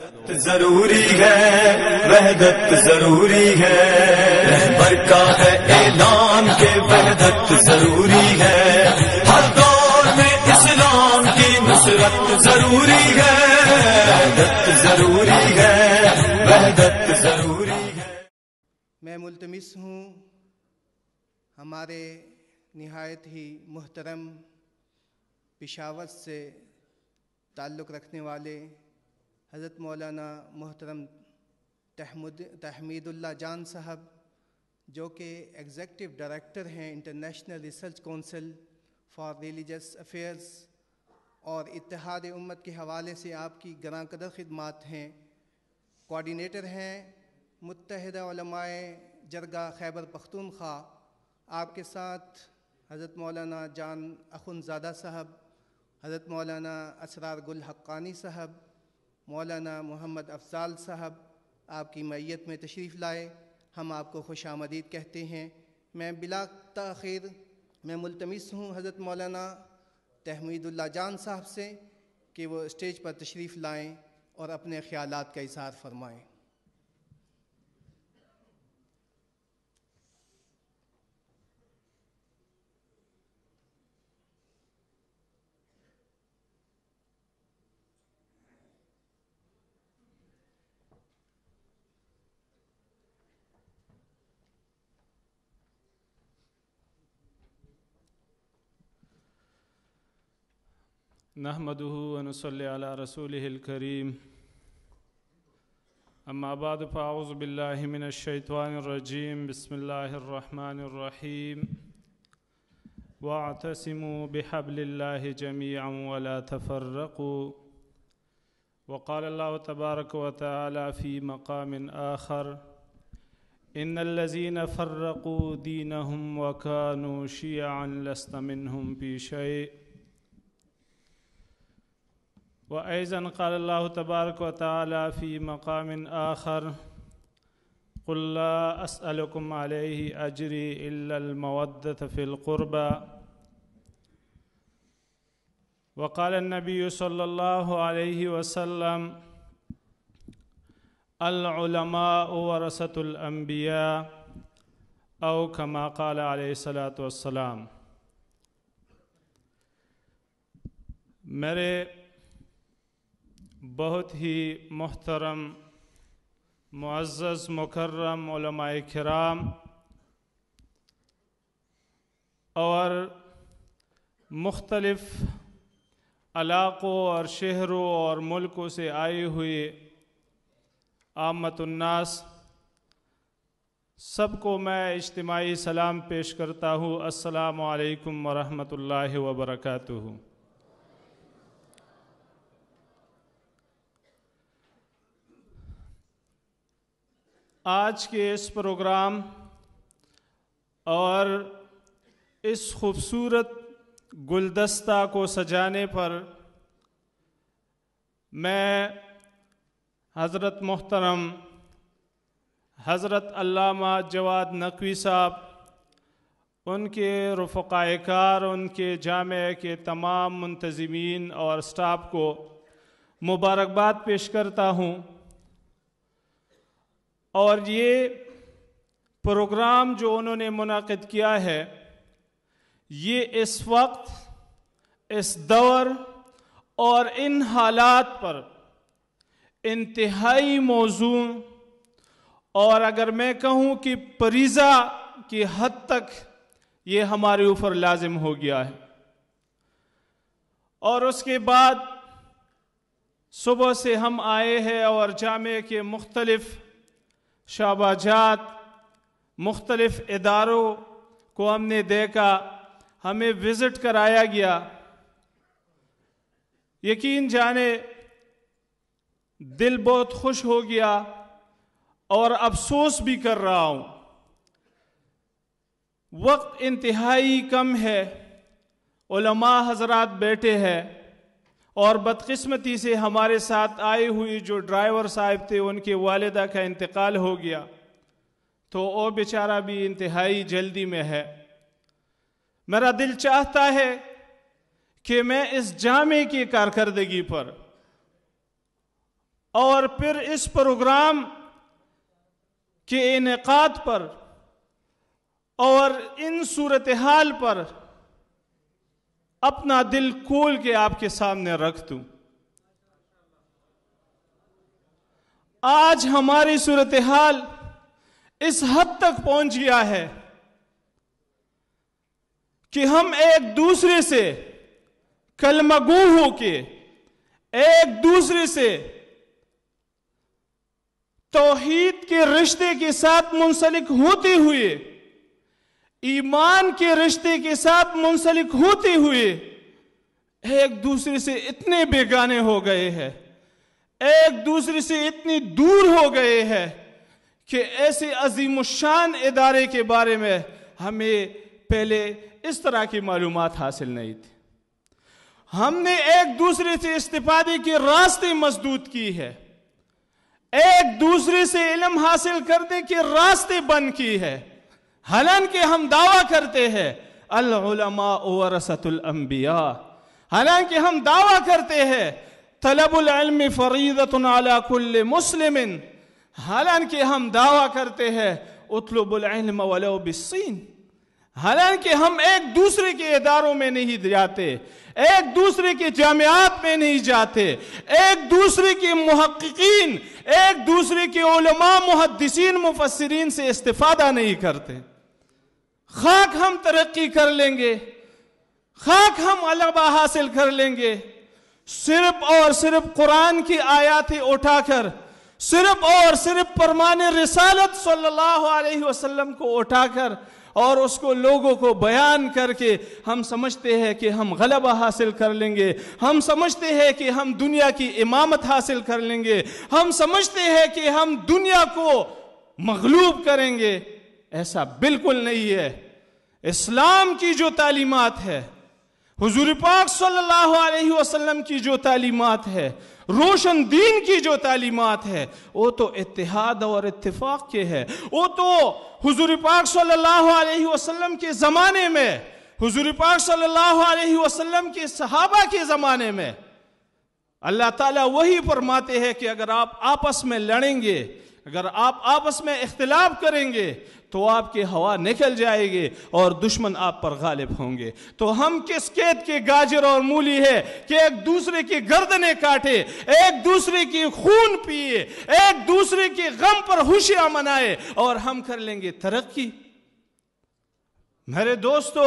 وحدت ضروری ہے وحدت ضروری ہے رہبر کا ہے اعلان کے وحدت ضروری ہے ہر دور میں اسلام کی نصرت ضروری ہے وحدت ضروری ہے وحدت ضروری ہے میں ملتمس ہوں ہمارے نہایت ہی محترم پشاور سے تعلق رکھنے والے حضرت مولانا محترم تحمید اللہ جان صاحب جو کہ ایگزیکٹو ڈائریکٹر ہیں international research council for religious affairs اور اتحاد امت کے حوالے سے آپ کی قدر خدمات ہیں کوارڈینیٹر ہیں متحدہ علماء جرگہ خیبر پختونخوا آپ کے ساتھ حضرت مولانا جان اخن زادہ صاحب حضرت مولانا اسرار گل حقانی صاحب مولانا محمد افضال صاحب آپ کی معیت میں تشریف لائے ہم آپ کو خوش آمدید کہتے ہیں میں بلا تاخیر میں ملتمس ہوں حضرت مولانا تحمید اللہ جان صاحب سے کہ وہ اسٹیج پر تشریف لائیں اور اپنے خیالات کا اظہار فرمائیں نحمده ونصلي على رسوله الكريم أما بعد فأعوذ بالله من الشيطان الرجيم بسم الله الرحمن الرحيم واعتصموا بحبل الله جميعا ولا تفرقوا وقال الله تبارك وتعالى في مقام آخر إن الذين فرقوا دينهم وكانوا شيعا لست منهم في شيء وأيضا قال الله تبارك وتعالى في مقام آخر قل لا أسألكم عليه أجري إلا المودة في القربى وقال النبي صلى الله عليه وسلم العلماء ورثة الأنبياء أو كما قال عليه الصلاة والسلام مرئ بہت ہی محترم معزز مکرم علماء کرام اور مختلف علاقوں اور شہروں اور ملکوں سے آئی ہوئی آمت الناس سب کو میں اجتماعی سلام پیش کرتا ہوں السلام علیکم ورحمۃ اللہ وبرکاتہ آج کے اس پروگرام اور اس خوبصورت گلدستہ کو سجانے پر میں حضرت محترم حضرت علامہ جواد نقوی صاحب ان کے رفقائے کار ان کے جامعہ کے تمام منتظمین اور سٹاپ کو مبارکباد پیش کرتا ہوں اور یہ پروگرام جو انہوں نے منعقد کیا ہے یہ اس وقت اس دور اور ان حالات پر انتہائی موضوع اور اگر میں کہوں کہ پریزہ کی حد تک یہ ہمارے اوپر لازم ہو گیا ہے اور اس کے بعد صبح سے ہم آئے ہیں اور جامعہ کے مختلف شعبہ جات مختلف اداروں کو ہم نے دیکھا ہمیں وزٹ کرایا گیا یقین جانے دل بہت خوش ہو گیا اور افسوس بھی کر رہا ہوں وقت انتہائی کم ہے علماء حضرات بیٹھے ہیں اور بدقسمتی سے ہمارے ساتھ آئے ہوئی جو ڈرائیور صاحب تھے ان کے والدہ کا انتقال ہو گیا تو او بیچارہ بھی انتہائی جلدی میں ہے میرا دل چاہتا ہے کہ میں اس جامع کی کارکردگی پر اور پھر اس پروگرام کے انعقاد پر اور ان صورتحال پر اپنا دل کھول کے آپ کے سامنے رکھ دوں آج ہماری صورتحال اس حد تک پہنچ گیا ہے کہ ہم ایک دوسرے سے کلمگو ہو کے ایک دوسرے سے توحید کے رشتے کے ساتھ منسلک ہوتے ہوئے ایمان کے رشتے کے ساتھ منسلک ہوتے ہوئے ایک دوسرے سے اتنے بیگانے ہو گئے ہیں ایک دوسرے سے اتنی دور ہو گئے ہیں کہ ایسے عظیم الشان ادارے کے بارے میں ہمیں پہلے اس طرح کی معلومات حاصل نہیں تھی ہم نے ایک دوسرے سے استفادے کے راستے مضبوط کی ہے ایک دوسرے سے علم حاصل کرنے کے راستے بند کی ہے حالانکہ ہم دعویٰ کرتے ہیں العلماء ورثت الانبیاء حالانکہ ہم دعویٰ کرتے ہیں طلب العلم فریضت علی کل مسلم حالانکہ ہم دعویٰ کرتے ہیں اطلب العلم ولو بالسین حالانکہ ہم ایک دوسرے کے اداروں میں نہیں جاتے ایک دوسرے کے جامعات میں نہیں جاتے ایک دوسرے کے محققین ایک دوسرے کے علماء محدثین مفسرین سے استفادہ نہیں کرتے خاک ہم ترقی کر لیں گے خاک ہم علبہ حاصل کر لیں گے صرف اور صرف قرآن کی آیاتیں اٹھا کر صرف اور صرف پرمان رسالت صلی اللہ علیہ وسلم کو اٹھا کر اور اس کو لوگوں کو بیان کر کے ہم سمجھتے ہیں کہ ہم غلبہ حاصل کر لیں گے ہم سمجھتے ہیں کہ ہم دنیا کی امامت حاصل کر لیں گے ہم سمجھتے ہیں کہ ہم دنیا کو مغلوب کریں گے ایسا بالکل نہیں ہے اسلام کی جو تعلیمات ہے حضور پاک صلی اللہ علیہ وسلم کی جو تعلیمات ہے روشن دین کی جو تعلیمات ہے وہ تو اتحاد اور اتفاق کے ہے وہ تو حضور پاک صلی اللہ علیہ وسلم کے زمانے میں حضور پاک صلی اللہ علیہ وسلم کے صحابہ کے زمانے میں اللہ تعالیٰ وہی فرماتے ہیں کہ اگر آپ آپس میں لڑیں گے اگر آپ آپس میں اختلاف کریں گے تو آپ کے ہوا نکل جائے گی اور دشمن آپ پر غالب ہوں گے تو ہم کس کے گاجر اور مولی ہے کہ ایک دوسرے کی گردنیں کاٹے ایک دوسرے کی خون پیئے ایک دوسرے کی غم پر خوشیاں منائے اور ہم کر لیں گے ترقی میرے دوستو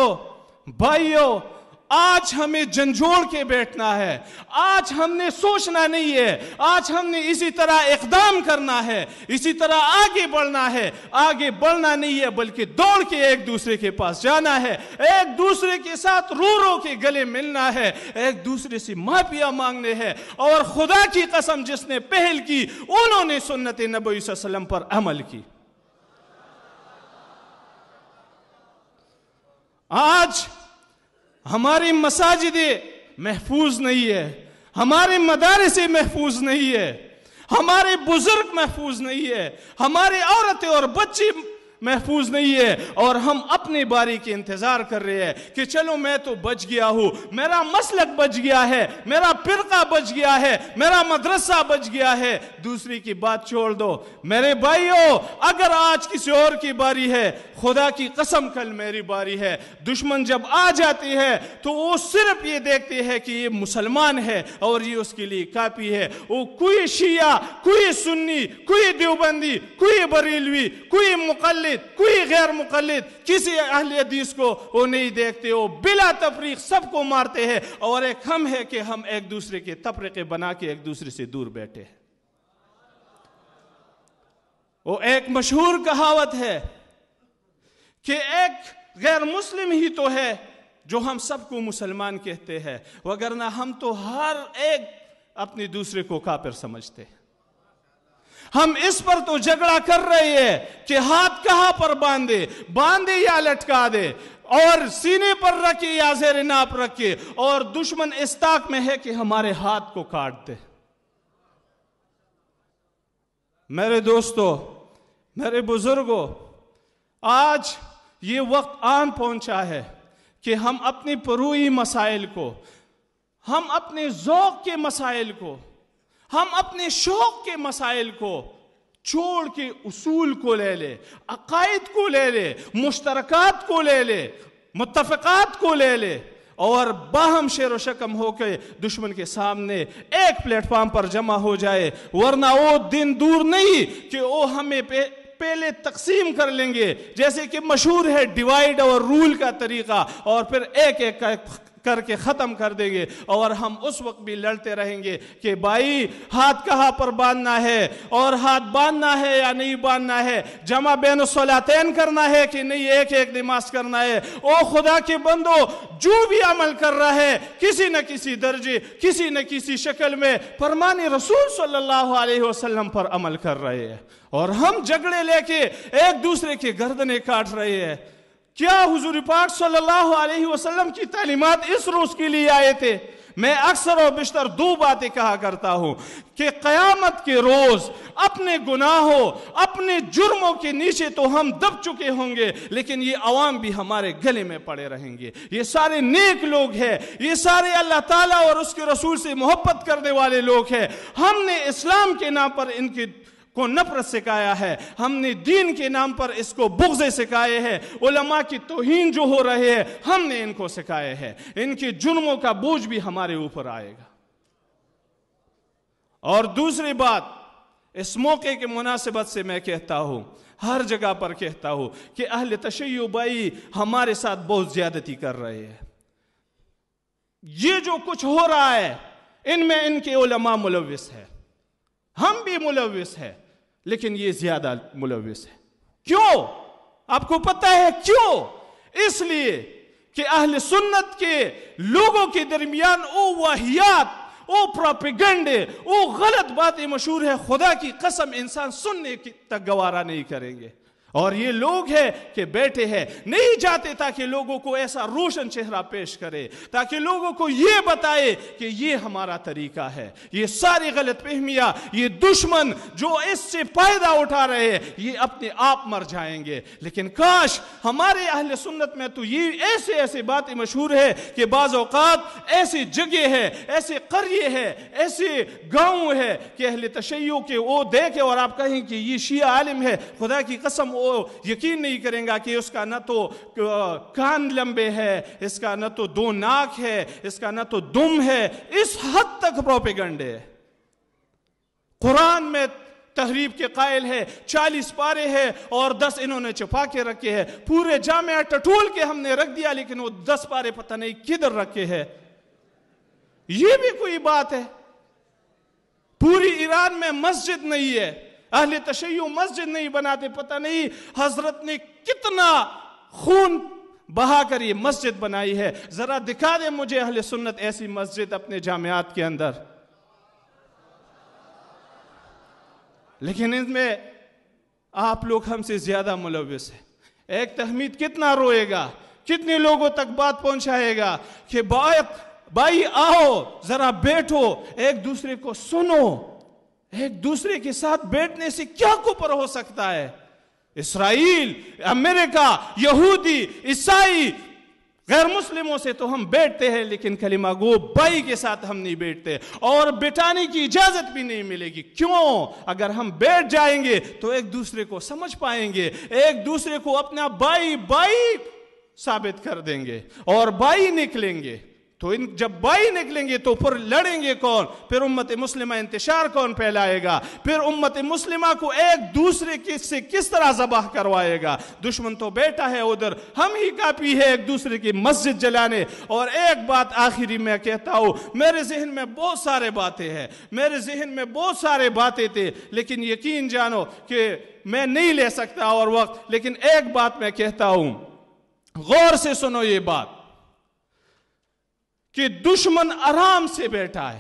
بھائیوں آج ہمیں جنجوڑ کے بیٹھنا ہے آج ہم نے سوچنا نہیں ہے آج ہم نے اسی طرح اقدام کرنا ہے اسی طرح آگے بڑھنا ہے آگے بڑھنا نہیں ہے بلکہ دوڑ کے ایک دوسرے کے پاس جانا ہے ایک دوسرے کے ساتھ رو رو کے گلے ملنا ہے ایک دوسرے سے معافیا مانگنے ہیں اور خدا کی قسم جس نے پہل کی انہوں نے سنت نبی صلی اللہ علیہ وسلم پر عمل کی آج ہماری مساجد محفوظ نہیں ہے ہمارے مدارسی محفوظ نہیں ہے ہمارے بزرگ محفوظ نہیں ہے ہماری عورتیں اور بچی محفوظ نہیں ہے اور ہم اپنی باری کے انتظار کر رہے ہیں کہ چلو میں تو بچ گیا ہوں میرا مسلک بچ گیا ہے میرا پرقہ بچ گیا ہے میرا مدرسہ بچ گیا ہے دوسری کی بات چھوڑ دو میرے بھائیو اگر آج کسی اور کی باری ہے خدا کی قسم کل میری باری ہے دشمن جب آ جاتی ہے تو وہ صرف یہ دیکھتی ہے کہ یہ مسلمان ہے اور یہ اس کے لیے کافی ہے وہ کوئی شیعہ کوئی سنی کوئی دیوبندی کوئی بریلوی کوئی مقلی مقلد کوئی غیر مقلد کسی اہل حدیث کو وہ نہیں دیکھتے بلا تفریق سب کو مارتے ہیں اور ایک ہم ہے کہ ہم ایک دوسرے کے بنا کے ایک دوسرے سے دور بیٹھے ہیں وہ ایک مشہور کہاوت ہے کہ ایک غیر مسلم ہی تو ہے جو ہم سب کو مسلمان کہتے ہیں وگرنہ ہم تو ہر ایک اپنے دوسرے کو کافر سمجھتے ہیں ہم اس پر تو جھگڑا کر رہے ہیں کہ ہاتھ کہاں پر باندھے باندھے یا لٹکا دے اور سینے پر رکھے یا زیر ناپ رکھے اور دشمن استاق میں ہے کہ ہمارے ہاتھ کو کاٹ دے میرے دوستو میرے بزرگوں آج یہ وقت آن پہنچا ہے کہ ہم اپنی پروئی مسائل کو ہم اپنے ذوق کے مسائل کو ہم اپنے شوق کے مسائل کو چھوڑ کے اصول کو لے لے عقائد کو لے لے مشترکات کو لے لے متفقات کو لے لے اور باہم شیر و شکم ہو کے دشمن کے سامنے ایک پلیٹ فارم پر جمع ہو جائے ورنہ وہ دن دور نہیں کہ وہ ہمیں پہلے تقسیم کر لیں گے جیسے کہ مشہور ہے ڈیوائیڈ اور رول کا طریقہ اور پھر ایک ایک کا ایک کر کے ختم کر دیں گے اور ہم اس وقت بھی لڑتے رہیں گے کہ بھائی ہاتھ کہاں پر باندھنا ہے اور ہاتھ باندھنا ہے یا نہیں باندھنا ہے جمع بین بینتین کرنا ہے کہ نہیں ایک ایک نماز کرنا ہے او خدا کے بندو جو بھی عمل کر رہا ہے کسی نہ کسی درجے کسی نہ کسی شکل میں فرمانی رسول صلی اللہ علیہ وسلم پر عمل کر رہے ہیں اور ہم جھگڑے لے کے ایک دوسرے کے گردنے کاٹ رہے ہیں کیا حضور پاک صلی اللہ علیہ وسلم کی تعلیمات اس روز کے لیے آئے تھے میں اکثر و بشتر دو باتیں کہا کرتا ہوں کہ قیامت کے روز اپنے گناہوں اپنے جرموں کے نیچے تو ہم دب چکے ہوں گے لیکن یہ عوام بھی ہمارے گلے میں پڑے رہیں گے یہ سارے نیک لوگ ہیں یہ سارے اللہ تعالیٰ اور اس کے رسول سے محبت کرنے والے لوگ ہیں ہم نے اسلام کے نام پر ان کی کو نفرت سکھایا ہے ہم نے دین کے نام پر اس کو بغزے سکھائے ہیں علماء کی توہین جو ہو رہے ہیں ہم نے ان کو سکھائے ہیں ان کے جرموں کا بوجھ بھی ہمارے اوپر آئے گا اور دوسری بات اس موقع کے مناسبت سے میں کہتا ہوں ہر جگہ پر کہتا ہوں کہ اہل تشیع بائی ہمارے ساتھ بہت زیادتی کر رہے ہیں یہ جو کچھ ہو رہا ہے ان میں ان کے علماء ملوث ہے ہم بھی ملوث ہیں لیکن یہ زیادہ ملوث ہے کیوں آپ کو پتہ ہے کیوں اس لیے کہ اہل سنت کے لوگوں کے درمیان او او پروپیگنڈے او غلط باتیں مشہور ہے خدا کی قسم انسان سننے تک گوارا نہیں کریں گے اور یہ لوگ ہے کہ بیٹھے ہیں نہیں جاتے تاکہ لوگوں کو ایسا روشن چہرہ پیش کرے تاکہ لوگوں کو یہ بتائے کہ یہ ہمارا طریقہ ہے یہ ساری غلط فہمیاں یہ دشمن جو اس سے فائدہ اٹھا رہے یہ اپنے آپ مر جائیں گے لیکن کاش ہمارے اہل سنت میں تو یہ ایسے ایسے باتیں مشہور ہے کہ بعض اوقات ایسی جگہ ہے ایسے قریے ہے ایسے گاؤں ہے کہ اہل تشیعوں کے وہ دیکھے اور آپ کہیں کہ یہ شیعہ عالم ہے خدا کی قسم وہ وہ یقین نہیں کریں گا کہ اس کا نہ تو کان لمبے ہے اس کا نہ تو دو ناک ہے اس کا نہ تو دم ہے اس حد تک قرآن میں تحریب کے قائل ہے چالیس پارے ہے اور دس انہوں نے چپا کے رکھے ہیں پورے جامعہ ٹٹول کے ہم نے رکھ دیا لیکن وہ دس پارے پتہ نہیں کدھر رکھے ہیں یہ بھی کوئی بات ہے پوری ایران میں مسجد نہیں ہے اہل تشیع مسجد نہیں بناتے پتہ نہیں حضرت نے کتنا خون بہا کر یہ مسجد بنائی ہے ذرا دکھا دے مجھے اہل سنت ایسی مسجد اپنے جامعات کے اندر لیکن ان میں آپ لوگ ہم سے زیادہ ملوث ہیں ایک تحمید کتنا روئے گا کتنے لوگوں تک بات پہنچائے گا کہ بھائی آؤ ذرا بیٹھو ایک دوسرے کو سنو ایک دوسرے کے ساتھ بیٹھنے سے کیا کوپر ہو سکتا ہے اسرائیل امریکہ یہودی عیسائی غیر مسلموں سے تو ہم بیٹھتے ہیں لیکن کلمہ گو بائی کے ساتھ ہم نہیں بیٹھتے اور بیٹھانے کی اجازت بھی نہیں ملے گی کیوں اگر ہم بیٹھ جائیں گے تو ایک دوسرے کو سمجھ پائیں گے ایک دوسرے کو اپنا بائی بائی ثابت کر دیں گے اور بائی نکلیں گے تو ان جب بائی نکلیں گے تو پھر لڑیں گے کون پھر امت مسلمہ انتشار کون پھیلائے گا پھر امت مسلمہ کو ایک دوسرے سے کس طرح ذبح کروائے گا دشمن تو بیٹا ہے ادھر ہم ہی کاپی ہے ایک دوسرے کی مسجد جلانے اور ایک بات آخری میں کہتا ہوں میرے ذہن میں بہت سارے باتیں ہیں میرے ذہن میں بہت سارے باتیں تھے لیکن یقین جانو کہ میں نہیں لے سکتا اور وقت لیکن ایک بات میں کہتا ہوں غور سے سنو یہ بات کہ دشمن آرام سے بیٹھا ہے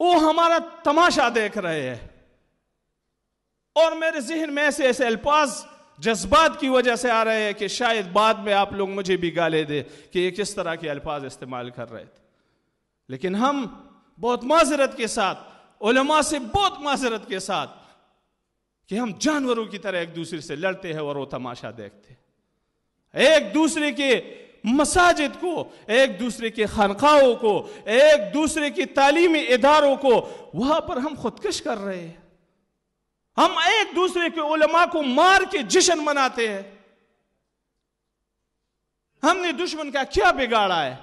وہ ہمارا تماشا دیکھ رہے ہیں اور میرے ذہن میں ایسے ایسے الفاظ جذبات کی وجہ سے آ رہے ہیں کہ شاید بعد میں آپ لوگ مجھے بھی گالے دے کہ یہ کس طرح کے الفاظ استعمال کر رہے تھے لیکن ہم بہت معذرت کے ساتھ علماء سے بہت معذرت کے ساتھ کہ ہم جانوروں کی طرح ایک دوسرے سے لڑتے ہیں اور وہ تماشا دیکھتے ہیں ایک دوسرے کے مساجد کو ایک دوسرے کے خانقاہوں کو ایک دوسرے کی تعلیمی اداروں کو وہاں پر ہم خودکش کر رہے ہیں ہم ایک دوسرے کے علماء کو مار کے جشن مناتے ہیں ہم نے دشمن کا کیا بگاڑا ہے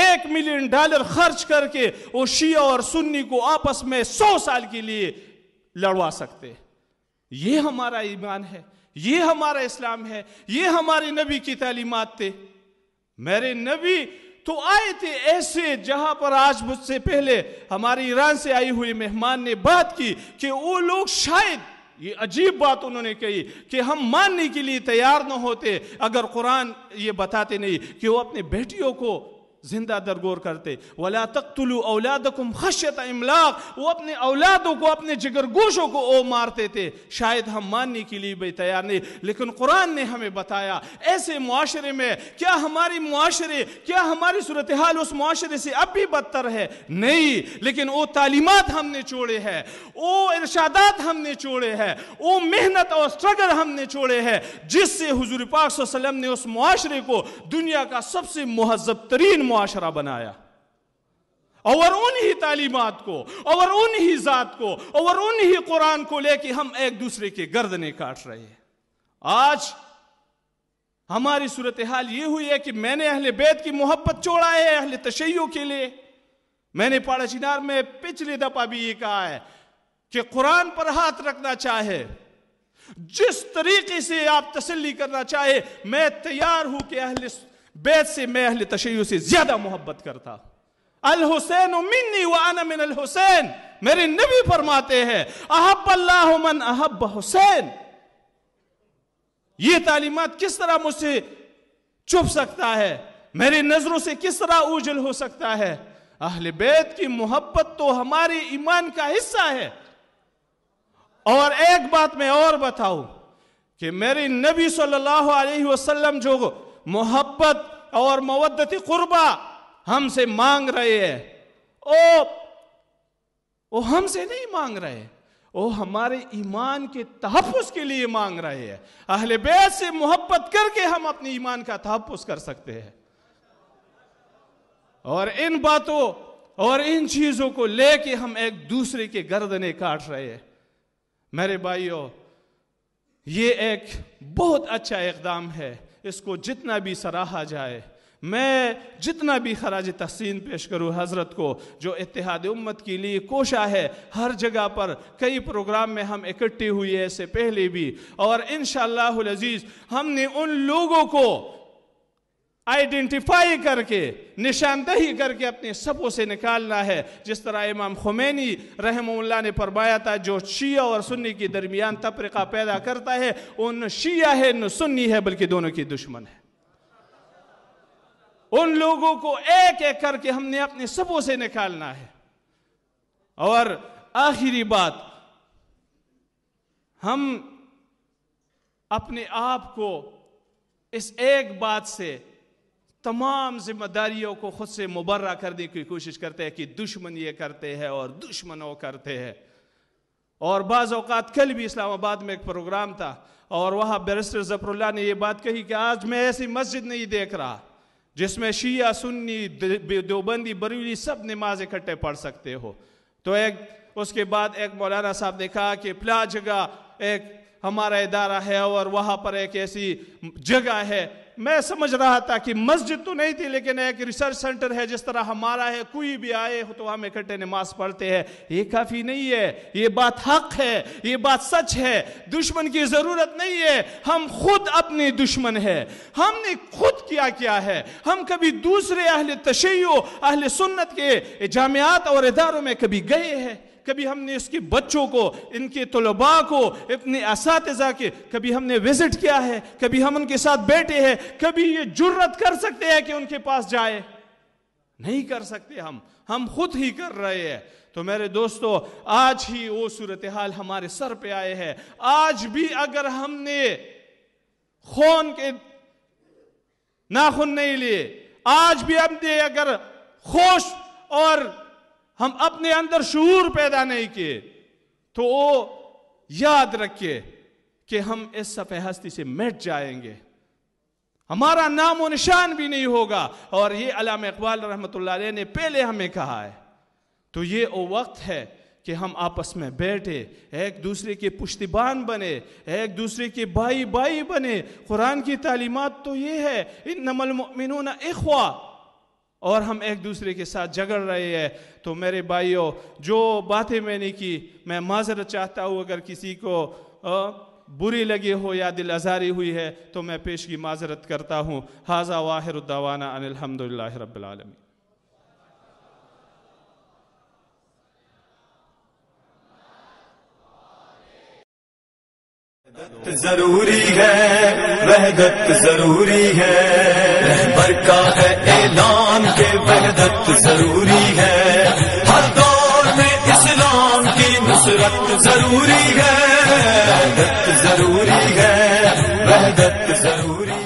ایک ملین ڈالر خرچ کر کے وہ شیعہ اور سنی کو آپس میں سو سال کے لیے لڑوا سکتے یہ ہمارا ایمان ہے یہ ہمارا اسلام ہے یہ ہمارے نبی کی تعلیمات تھے میرے نبی تو آئے تھے ایسے جہاں پر آج مجھ سے پہلے ہمارے ایران سے آئی ہوئی مہمان نے بات کی کہ وہ لوگ شاید یہ عجیب بات انہوں نے کہی کہ ہم ماننے کے لیے تیار نہ ہوتے اگر قرآن یہ بتاتے نہیں کہ وہ اپنے بیٹیوں کو زندہ درگور کرتے ولا تقتلوا اولادکم خشیت املاق وہ اپنے اولادوں کو اپنے جگر گوشوں کو او مارتے تھے شاید ہم ماننے کے لیے تیار نہیں لیکن قرآن نے ہمیں بتایا ایسے معاشرے میں کیا ہماری معاشرے کیا ہماری صورتحال اس معاشرے سے اب بھی بدتر ہے نہیں لیکن وہ تعلیمات ہم نے چھوڑے ہیں وہ ارشادات ہم نے چھوڑے ہیں وہ محنت اور سٹرگل ہم نے چھوڑے ہیں جس سے حضور پاک وسلم نے اس معاشرے کو دنیا کا سب سے مہذب ترین معاشرہ بنایا اور انہی تعلیمات کو اور ان کو اور قرآن کو لے کے ہم ایک دوسرے کے گردنے کاٹ رہے ہیں آج ہماری صورتحال یہ ہوئی ہے کہ میں نے اہل بیت کی محبت چوڑا ہے اہل تشیعوں کے لیے میں نے پاڑا چینار میں پچھلے دفعہ بھی یہ کہا ہے کہ قرآن پر ہاتھ رکھنا چاہے جس طریقے سے آپ تسلی کرنا چاہے میں تیار ہوں کہ اہل بیت سے میں اہل تشیع سے زیادہ محبت کرتا الحسین منی وانا من الحسین میرے نبی فرماتے ہیں احب احب اللہ من حسین یہ تعلیمات کس طرح مجھ سے چپ سکتا ہے میری نظروں سے کس طرح اوجل ہو سکتا ہے اہل بیت کی محبت تو ہماری ایمان کا حصہ ہے اور ایک بات میں اور بتاؤں کہ میرے نبی صلی اللہ علیہ وسلم جو گو محبت اور مودت قربہ ہم سے مانگ رہے او وہ ہم سے نہیں مانگ رہے وہ ہمارے ایمان کے تحفظ کے لیے مانگ رہے ہیں اہل بیت سے محبت کر کے ہم اپنی ایمان کا تحفظ کر سکتے ہیں اور ان باتوں اور ان چیزوں کو لے کے ہم ایک دوسرے کے گردنے کاٹ رہے ہیں میرے بھائیو یہ ایک بہت اچھا اقدام ہے اس کو جتنا بھی سراہا جائے میں جتنا بھی خراج تحسین پیش کروں حضرت کو جو اتحاد امت کے لیے کوشاں ہے ہر جگہ پر کئی پروگرام میں ہم اکٹھے ہوئے ہیں اس سے پہلے بھی اور انشاءاللہ العزیز ہم نے ان لوگوں کو آئیڈینٹیفائی کر کے نشاندہی کر کے اپنے سبوں سے نکالنا ہے جس طرح امام خمینی رحم اللہ نے پرمایا تھا جو شیعہ اور سنی کے درمیان تفرقہ پیدا کرتا ہے ان شیعہ ہے ان سنی ہے بلکہ دونوں کی دشمن ہے ان لوگوں کو ایک ایک کر کے ہم نے اپنے سبوں سے نکالنا ہے اور آخری بات ہم اپنے آپ کو اس ایک بات سے تمام ذمہ داریوں کو خود سے مبرہ کرنے کی کوشش کرتے ہیں کہ دشمن یہ کرتے ہیں اور دشمن اور بعض اوقات کل بھی اسلام آباد میں ایک پروگرام تھا اور وہاں بیرسٹر اللہ نے یہ بات کہی کہ آج میں ایسی مسجد نہیں دیکھ رہا جس میں شیعہ سنی دیوبندی بریلی سب نماز اکٹھے پڑھ سکتے ہو تو ایک اس کے بعد ایک مولانا صاحب نے کہا کہ پلا جگہ ایک ہمارا ادارہ ہے اور وہاں پر ایک ایسی جگہ ہے میں سمجھ رہا تھا کہ مسجد تو نہیں تھی لیکن ایک ریسرچ سینٹر ہے جس طرح ہمارا ہے کوئی بھی آئے ہو تو ہم اکٹھے نماز پڑھتے ہیں یہ کافی نہیں ہے یہ بات حق ہے یہ بات سچ ہے دشمن کی ضرورت نہیں ہے ہم خود اپنے دشمن ہے ہم نے خود کیا کیا ہے ہم کبھی دوسرے اہل تشیع اہل سنت کے جامعات اور اداروں میں کبھی گئے ہیں کبھی ہم نے اس کے بچوں کو ان کے طلباء کو اپنے اساتذہ کے کبھی ہم نے وزٹ کیا ہے کبھی ہم ان کے ساتھ بیٹھے ہیں کبھی یہ جرت کر سکتے ہیں کہ ان کے پاس جائے نہیں کر سکتے ہم ہم خود ہی کر رہے ہیں تو میرے دوستو آج ہی وہ صورتحال ہمارے سر پہ آئے ہیں آج بھی اگر ہم نے خون کے ناخن نہیں لیے آج بھی ہم نے اگر خوش اور ہم اپنے اندر شعور پیدا نہیں کیے تو وہ یاد رکھے کہ ہم اس صفحہ ہستی سے مٹ جائیں گے ہمارا نام و نشان بھی نہیں ہوگا اور یہ علامہ اقبال رحمت اللہ علیہ نے پہلے ہمیں کہا ہے تو یہ وہ وقت ہے کہ ہم آپس میں بیٹھے ایک دوسرے کے پشتبان بنے ایک دوسرے کے بھائی بھائی بنے قرآن کی تعلیمات تو یہ ہے اخوا اور ہم ایک دوسرے کے ساتھ جھگڑ رہے ہیں تو میرے بھائیوں جو باتیں میں نے کی میں معذرت چاہتا ہوں اگر کسی کو بری لگی ہو یا دل ازاری ہوئی ہے تو میں پیش کی معذرت کرتا ہوں حاضہ واحر الدوانہ ان الحمدللہ رب العالم ضروری ہے ضروری ہے ہے کا اعلان اسلام کے وحدت ضروری ہے ہر دور میں اسلام کی نصرت ضروری ہے وحدت ضروری ہے وحدت ضروری